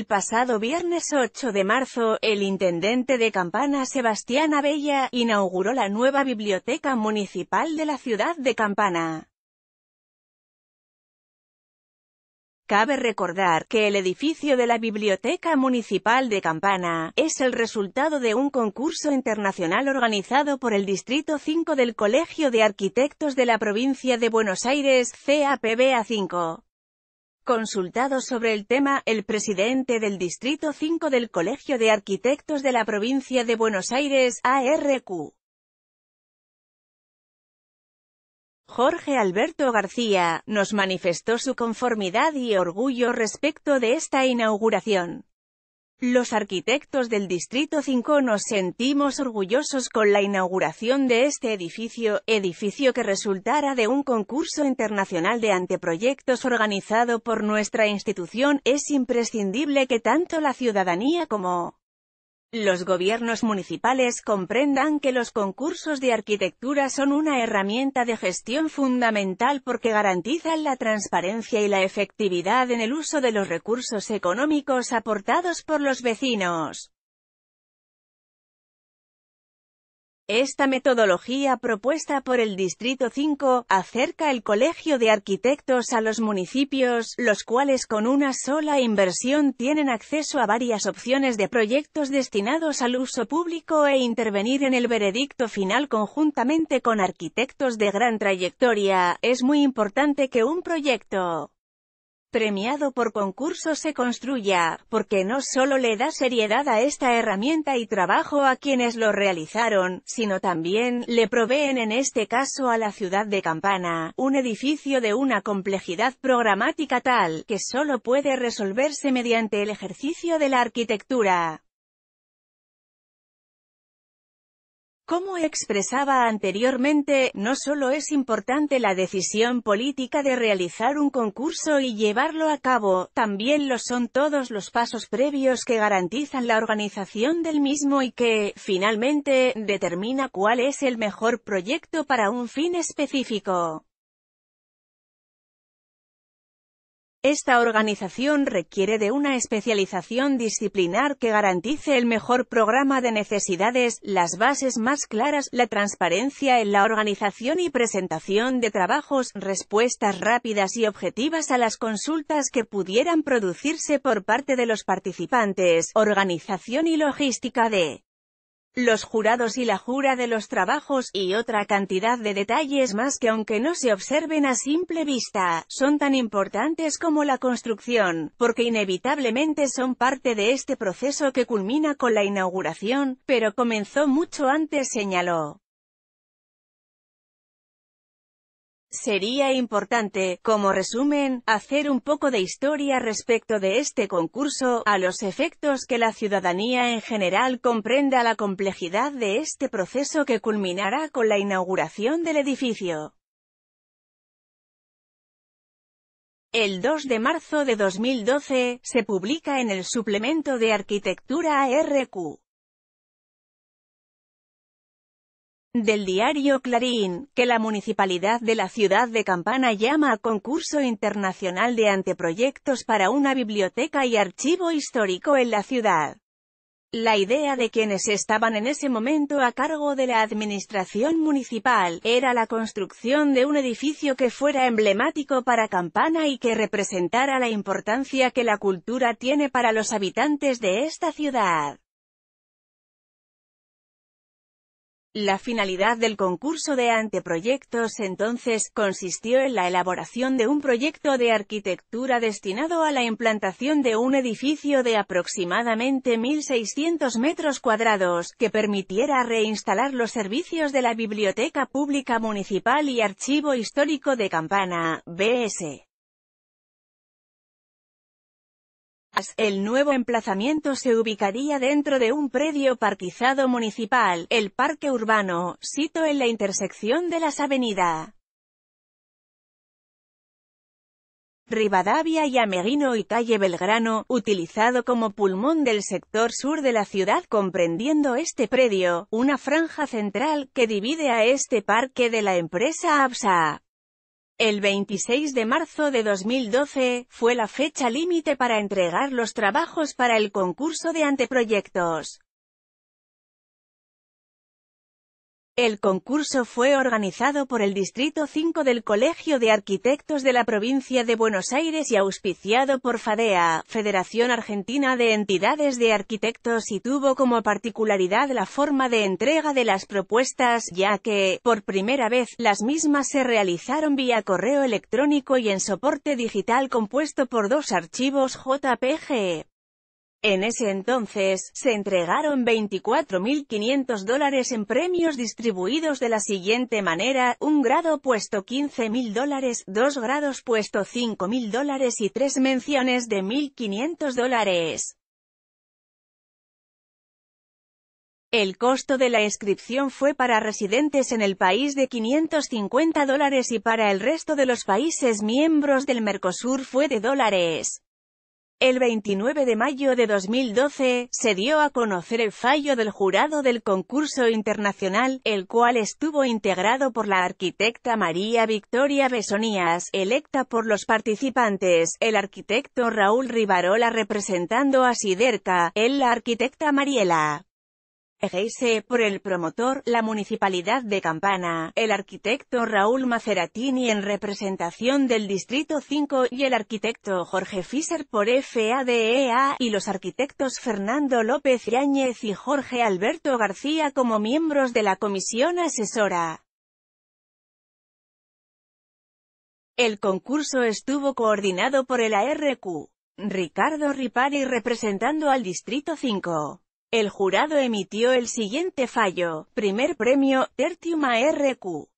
El pasado viernes 8 de marzo, el intendente de Campana Sebastián Abella, inauguró la nueva biblioteca municipal de la ciudad de Campana. Cabe recordar que el edificio de la Biblioteca Municipal de Campana es el resultado de un concurso internacional organizado por el Distrito 5 del Colegio de Arquitectos de la Provincia de Buenos Aires, CAPBA 5. Consultado sobre el tema, el presidente del Distrito 5 del Colegio de Arquitectos de la Provincia de Buenos Aires, ARQ, Jorge Alberto García, nos manifestó su conformidad y orgullo respecto de esta inauguración. Los arquitectos del Distrito 5 nos sentimos orgullosos con la inauguración de este edificio, edificio que resultara de un concurso internacional de anteproyectos organizado por nuestra institución, es imprescindible que tanto la ciudadanía como los gobiernos municipales comprendan que los concursos de arquitectura son una herramienta de gestión fundamental porque garantizan la transparencia y la efectividad en el uso de los recursos económicos aportados por los vecinos. Esta metodología propuesta por el Distrito 5, acerca el Colegio de Arquitectos a los municipios, los cuales con una sola inversión tienen acceso a varias opciones de proyectos destinados al uso público e intervenir en el veredicto final conjuntamente con arquitectos de gran trayectoria. Es muy importante que un proyecto premiado por concurso se construya, porque no solo le da seriedad a esta herramienta y trabajo a quienes lo realizaron, sino también, le proveen en este caso a la ciudad de Campana, un edificio de una complejidad programática tal, que solo puede resolverse mediante el ejercicio de la arquitectura. Como expresaba anteriormente, no solo es importante la decisión política de realizar un concurso y llevarlo a cabo, también lo son todos los pasos previos que garantizan la organización del mismo y que, finalmente, determina cuál es el mejor proyecto para un fin específico. Esta organización requiere de una especialización disciplinar que garantice el mejor programa de necesidades, las bases más claras, la transparencia en la organización y presentación de trabajos, respuestas rápidas y objetivas a las consultas que pudieran producirse por parte de los participantes, organización y logística de los jurados y la jura de los trabajos, y otra cantidad de detalles más que aunque no se observen a simple vista, son tan importantes como la construcción, porque inevitablemente son parte de este proceso que culmina con la inauguración, pero comenzó mucho antes señaló. Sería importante, como resumen, hacer un poco de historia respecto de este concurso, a los efectos que la ciudadanía en general comprenda la complejidad de este proceso que culminará con la inauguración del edificio. El 2 de marzo de 2012, se publica en el suplemento de arquitectura ARQ. del diario Clarín, que la municipalidad de la ciudad de Campana llama a concurso internacional de anteproyectos para una biblioteca y archivo histórico en la ciudad. La idea de quienes estaban en ese momento a cargo de la administración municipal, era la construcción de un edificio que fuera emblemático para Campana y que representara la importancia que la cultura tiene para los habitantes de esta ciudad. La finalidad del concurso de anteproyectos entonces, consistió en la elaboración de un proyecto de arquitectura destinado a la implantación de un edificio de aproximadamente 1.600 metros cuadrados, que permitiera reinstalar los servicios de la Biblioteca Pública Municipal y Archivo Histórico de Campana, BS. El nuevo emplazamiento se ubicaría dentro de un predio parquizado municipal, el Parque Urbano, sito en la intersección de las avenidas Rivadavia y Amerino y calle Belgrano, utilizado como pulmón del sector sur de la ciudad comprendiendo este predio, una franja central que divide a este parque de la empresa ABSA el 26 de marzo de 2012, fue la fecha límite para entregar los trabajos para el concurso de anteproyectos. El concurso fue organizado por el Distrito 5 del Colegio de Arquitectos de la Provincia de Buenos Aires y auspiciado por FADEA, Federación Argentina de Entidades de Arquitectos y tuvo como particularidad la forma de entrega de las propuestas, ya que, por primera vez, las mismas se realizaron vía correo electrónico y en soporte digital compuesto por dos archivos JPG, en ese entonces, se entregaron 24.500 dólares en premios distribuidos de la siguiente manera, un grado puesto 15.000 dólares, dos grados puesto 5.000 dólares y tres menciones de 1.500 dólares. El costo de la inscripción fue para residentes en el país de 550 dólares y para el resto de los países miembros del Mercosur fue de dólares. El 29 de mayo de 2012, se dio a conocer el fallo del jurado del concurso internacional, el cual estuvo integrado por la arquitecta María Victoria Besonías, electa por los participantes, el arquitecto Raúl Rivarola representando a Siderca, el la arquitecta Mariela Egeise por el promotor, la Municipalidad de Campana, el arquitecto Raúl Maceratini en representación del Distrito 5 y el arquitecto Jorge Fischer por FADEA e y los arquitectos Fernando López Yáñez y Jorge Alberto García como miembros de la comisión asesora. El concurso estuvo coordinado por el ARQ. Ricardo Ripari representando al Distrito 5. El jurado emitió el siguiente fallo. Primer premio, Tertium ARQ.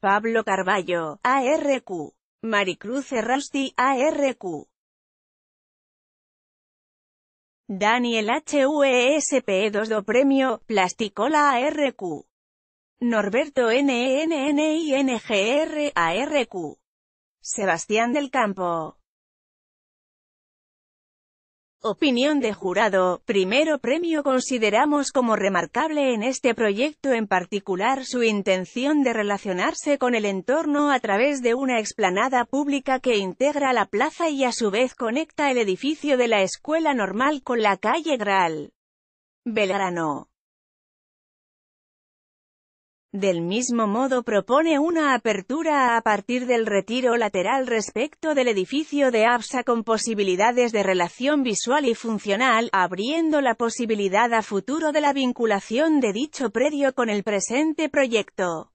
Pablo Carballo, ARQ. Maricruz Errasti, ARQ. Daniel Huesp2do Premio, Plasticola ARQ. Norberto NNNINGR e ARQ. Sebastián del Campo. Opinión de jurado, primero premio consideramos como remarcable en este proyecto en particular su intención de relacionarse con el entorno a través de una explanada pública que integra la plaza y a su vez conecta el edificio de la escuela normal con la calle Gral. Belgrano. Del mismo modo propone una apertura a partir del retiro lateral respecto del edificio de APSA con posibilidades de relación visual y funcional, abriendo la posibilidad a futuro de la vinculación de dicho predio con el presente proyecto.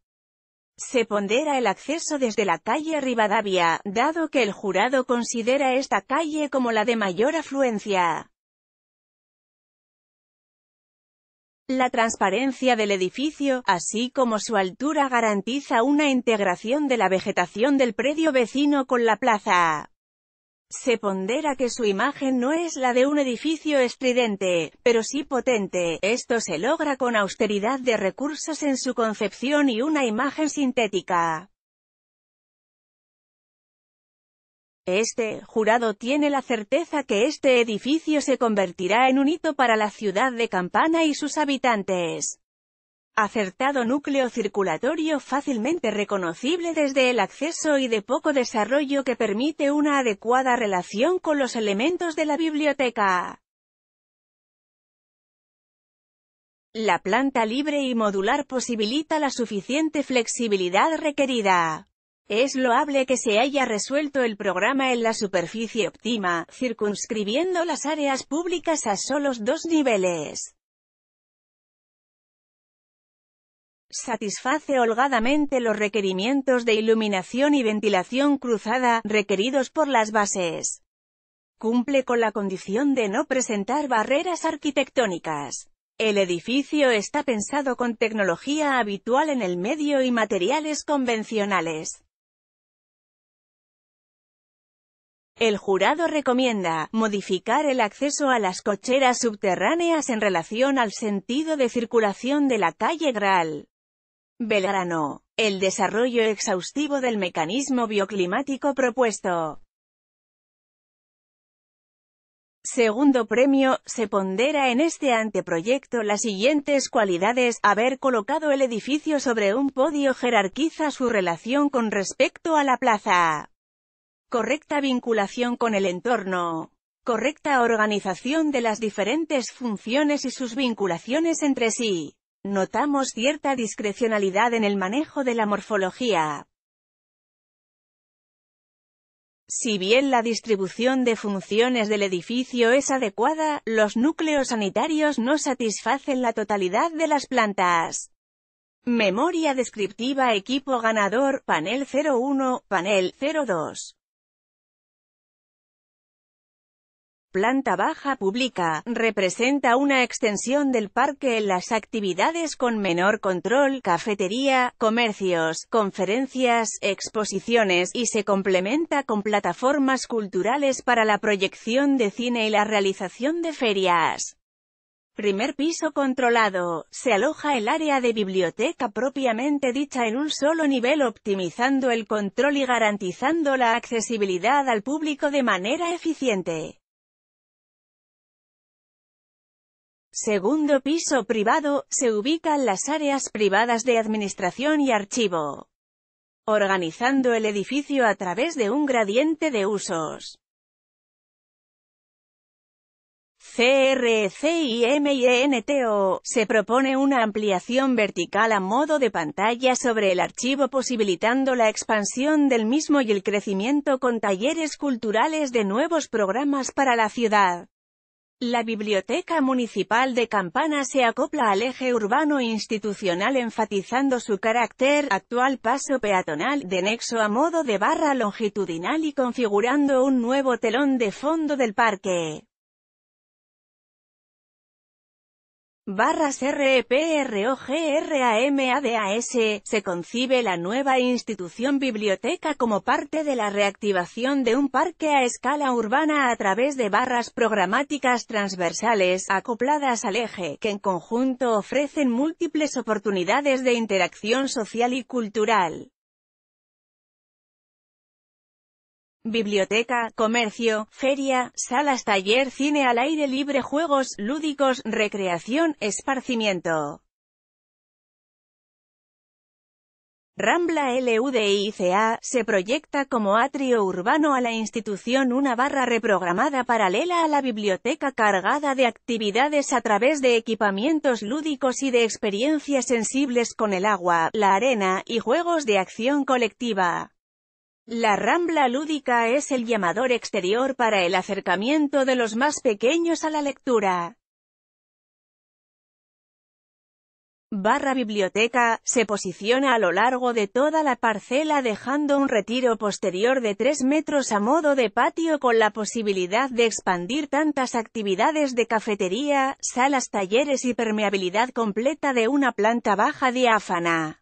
Se pondera el acceso desde la calle Rivadavia, dado que el jurado considera esta calle como la de mayor afluencia. La transparencia del edificio, así como su altura garantiza una integración de la vegetación del predio vecino con la plaza. Se pondera que su imagen no es la de un edificio estridente, pero sí potente, esto se logra con austeridad de recursos en su concepción y una imagen sintética. Este jurado tiene la certeza que este edificio se convertirá en un hito para la ciudad de Campana y sus habitantes. Acertado núcleo circulatorio fácilmente reconocible desde el acceso y de poco desarrollo que permite una adecuada relación con los elementos de la biblioteca. La planta libre y modular posibilita la suficiente flexibilidad requerida. Es loable que se haya resuelto el programa en la superficie óptima, circunscribiendo las áreas públicas a solos dos niveles. satisface holgadamente los requerimientos de iluminación y ventilación cruzada, requeridos por las bases. Cumple con la condición de no presentar barreras arquitectónicas. El edificio está pensado con tecnología habitual en el medio y materiales convencionales. El jurado recomienda modificar el acceso a las cocheras subterráneas en relación al sentido de circulación de la calle Gral. Belgrano. El desarrollo exhaustivo del mecanismo bioclimático propuesto. Segundo premio, se pondera en este anteproyecto las siguientes cualidades. Haber colocado el edificio sobre un podio jerarquiza su relación con respecto a la plaza correcta vinculación con el entorno, correcta organización de las diferentes funciones y sus vinculaciones entre sí. Notamos cierta discrecionalidad en el manejo de la morfología. Si bien la distribución de funciones del edificio es adecuada, los núcleos sanitarios no satisfacen la totalidad de las plantas. Memoria descriptiva Equipo ganador Panel 01, Panel 02 planta baja pública, representa una extensión del parque en las actividades con menor control, cafetería, comercios, conferencias, exposiciones y se complementa con plataformas culturales para la proyección de cine y la realización de ferias. Primer piso controlado, se aloja el área de biblioteca propiamente dicha en un solo nivel optimizando el control y garantizando la accesibilidad al público de manera eficiente. Segundo piso privado, se ubican las áreas privadas de administración y archivo, organizando el edificio a través de un gradiente de usos. CRCIMINTO e se propone una ampliación vertical a modo de pantalla sobre el archivo posibilitando la expansión del mismo y el crecimiento con talleres culturales de nuevos programas para la ciudad. La Biblioteca Municipal de Campana se acopla al eje urbano institucional enfatizando su carácter actual paso peatonal de nexo a modo de barra longitudinal y configurando un nuevo telón de fondo del parque. barras REPROGRAMADAS, se concibe la nueva institución biblioteca como parte de la reactivación de un parque a escala urbana a través de barras programáticas transversales, acopladas al eje, que en conjunto ofrecen múltiples oportunidades de interacción social y cultural. Biblioteca, comercio, feria, salas taller cine al aire libre juegos, lúdicos, recreación, esparcimiento. Rambla LUDICA se proyecta como atrio urbano a la institución una barra reprogramada paralela a la biblioteca cargada de actividades a través de equipamientos lúdicos y de experiencias sensibles con el agua, la arena, y juegos de acción colectiva. La rambla lúdica es el llamador exterior para el acercamiento de los más pequeños a la lectura. barra biblioteca, se posiciona a lo largo de toda la parcela dejando un retiro posterior de 3 metros a modo de patio con la posibilidad de expandir tantas actividades de cafetería, salas talleres y permeabilidad completa de una planta baja diáfana.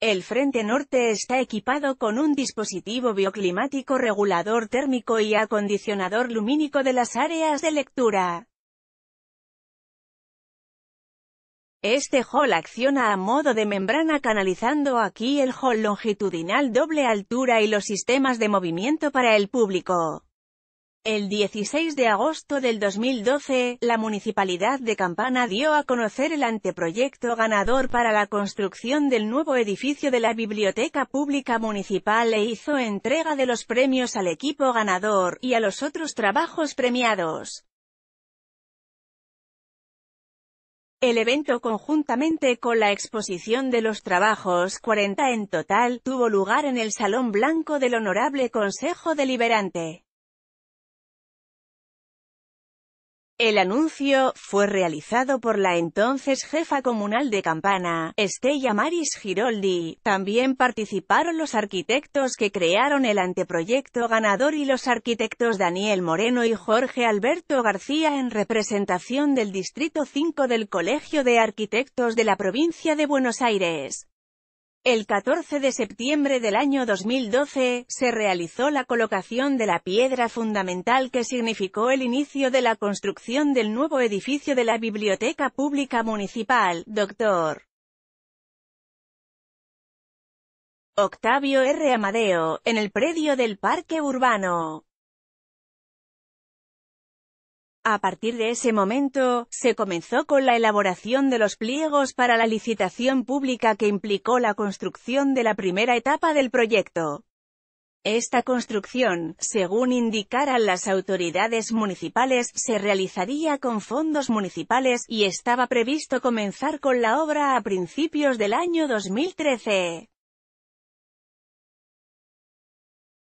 El frente norte está equipado con un dispositivo bioclimático regulador térmico y acondicionador lumínico de las áreas de lectura. Este hall acciona a modo de membrana canalizando aquí el hall longitudinal doble altura y los sistemas de movimiento para el público. El 16 de agosto del 2012, la Municipalidad de Campana dio a conocer el anteproyecto ganador para la construcción del nuevo edificio de la Biblioteca Pública Municipal e hizo entrega de los premios al equipo ganador, y a los otros trabajos premiados. El evento conjuntamente con la exposición de los trabajos 40 en total, tuvo lugar en el Salón Blanco del Honorable Consejo Deliberante. El anuncio fue realizado por la entonces jefa comunal de Campana, Estella Maris Giroldi. También participaron los arquitectos que crearon el anteproyecto ganador y los arquitectos Daniel Moreno y Jorge Alberto García en representación del Distrito 5 del Colegio de Arquitectos de la Provincia de Buenos Aires. El 14 de septiembre del año 2012, se realizó la colocación de la piedra fundamental que significó el inicio de la construcción del nuevo edificio de la Biblioteca Pública Municipal, Dr. Octavio R. Amadeo, en el predio del Parque Urbano. A partir de ese momento, se comenzó con la elaboración de los pliegos para la licitación pública que implicó la construcción de la primera etapa del proyecto. Esta construcción, según indicaran las autoridades municipales, se realizaría con fondos municipales, y estaba previsto comenzar con la obra a principios del año 2013.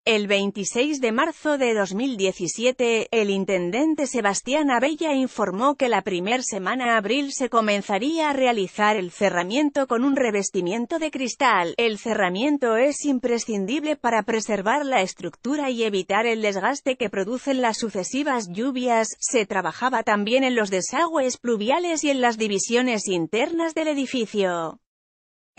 El 26 de marzo de 2017, el intendente Sebastián Abella informó que la primer semana de abril se comenzaría a realizar el cerramiento con un revestimiento de cristal. El cerramiento es imprescindible para preservar la estructura y evitar el desgaste que producen las sucesivas lluvias. Se trabajaba también en los desagües pluviales y en las divisiones internas del edificio.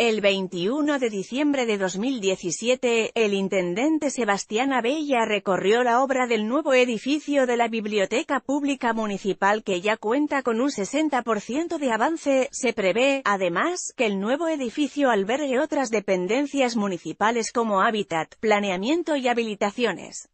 El 21 de diciembre de 2017, el intendente Sebastián Abella recorrió la obra del nuevo edificio de la Biblioteca Pública Municipal que ya cuenta con un 60% de avance. Se prevé, además, que el nuevo edificio albergue otras dependencias municipales como hábitat, planeamiento y habilitaciones.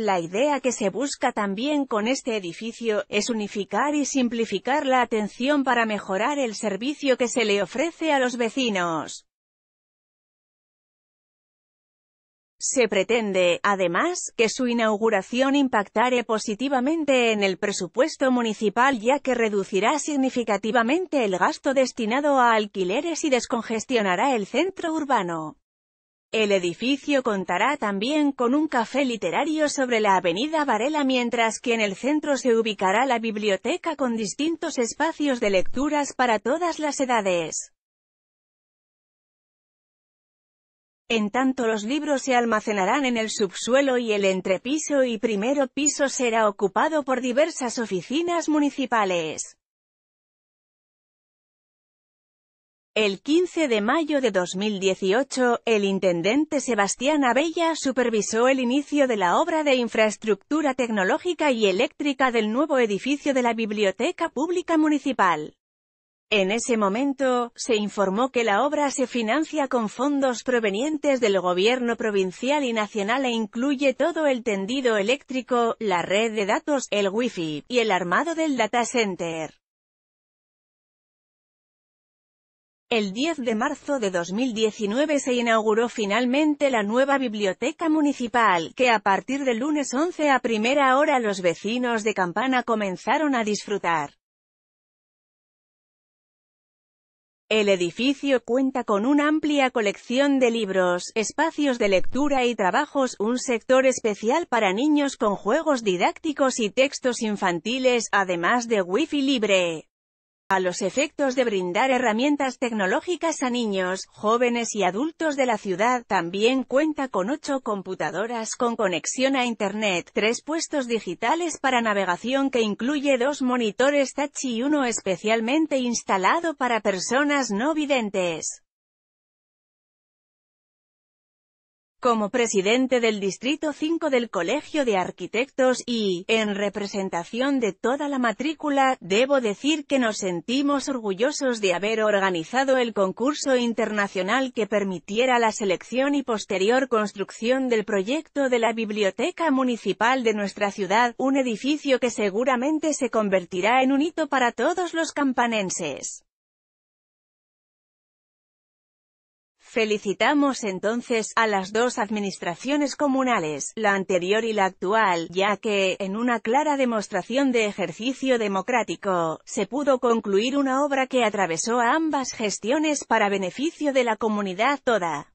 La idea que se busca también con este edificio, es unificar y simplificar la atención para mejorar el servicio que se le ofrece a los vecinos. Se pretende, además, que su inauguración impactare positivamente en el presupuesto municipal ya que reducirá significativamente el gasto destinado a alquileres y descongestionará el centro urbano. El edificio contará también con un café literario sobre la avenida Varela mientras que en el centro se ubicará la biblioteca con distintos espacios de lecturas para todas las edades. En tanto los libros se almacenarán en el subsuelo y el entrepiso y primero piso será ocupado por diversas oficinas municipales. El 15 de mayo de 2018, el intendente Sebastián Abella supervisó el inicio de la obra de infraestructura tecnológica y eléctrica del nuevo edificio de la Biblioteca Pública Municipal. En ese momento, se informó que la obra se financia con fondos provenientes del gobierno provincial y nacional e incluye todo el tendido eléctrico, la red de datos, el wifi, y el armado del data center. El 10 de marzo de 2019 se inauguró finalmente la nueva biblioteca municipal, que a partir del lunes 11 a primera hora los vecinos de Campana comenzaron a disfrutar. El edificio cuenta con una amplia colección de libros, espacios de lectura y trabajos, un sector especial para niños con juegos didácticos y textos infantiles, además de wifi libre a los efectos de brindar herramientas tecnológicas a niños, jóvenes y adultos de la ciudad, también cuenta con ocho computadoras con conexión a Internet, tres puestos digitales para navegación que incluye dos monitores touch y uno especialmente instalado para personas no videntes. como presidente del Distrito 5 del Colegio de Arquitectos y, en representación de toda la matrícula, debo decir que nos sentimos orgullosos de haber organizado el concurso internacional que permitiera la selección y posterior construcción del proyecto de la Biblioteca Municipal de nuestra ciudad, un edificio que seguramente se convertirá en un hito para todos los campanenses. Felicitamos entonces a las dos administraciones comunales, la anterior y la actual, ya que, en una clara demostración de ejercicio democrático, se pudo concluir una obra que atravesó a ambas gestiones para beneficio de la comunidad toda.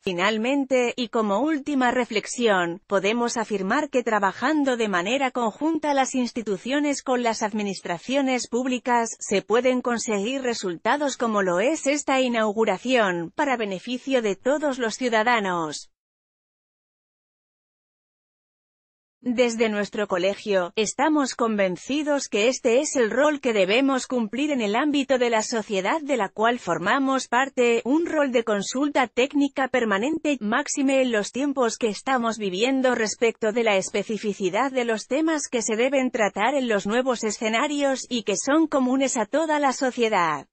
Finalmente, y como última reflexión, podemos afirmar que trabajando de manera conjunta las instituciones con las administraciones públicas, se pueden conseguir resultados como lo es esta inauguración, para beneficio de todos los ciudadanos. Desde nuestro colegio, estamos convencidos que este es el rol que debemos cumplir en el ámbito de la sociedad de la cual formamos parte, un rol de consulta técnica permanente, máxime en los tiempos que estamos viviendo respecto de la especificidad de los temas que se deben tratar en los nuevos escenarios y que son comunes a toda la sociedad.